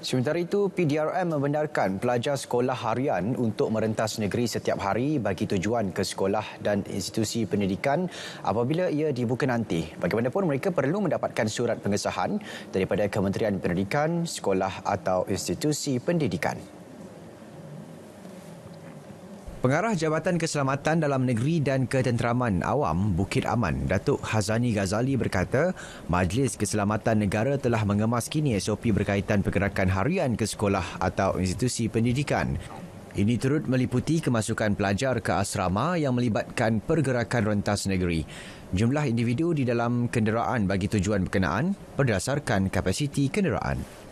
Sementara itu, PDRM membenarkan pelajar sekolah harian untuk merentas negeri setiap hari bagi tujuan ke sekolah dan institusi pendidikan apabila ia dibuka nanti. Bagaimanapun, mereka perlu mendapatkan surat pengesahan daripada Kementerian Pendidikan, Sekolah atau Institusi Pendidikan. Pengarah Jabatan Keselamatan Dalam Negeri dan Ketenteraman Awam Bukit Aman, Datuk Hazani Ghazali berkata, Majlis Keselamatan Negara telah mengemas kini SOP berkaitan pergerakan harian ke sekolah atau institusi pendidikan. Ini turut meliputi kemasukan pelajar ke asrama yang melibatkan pergerakan rentas negeri. Jumlah individu di dalam kenderaan bagi tujuan berkenaan berdasarkan kapasiti kenderaan.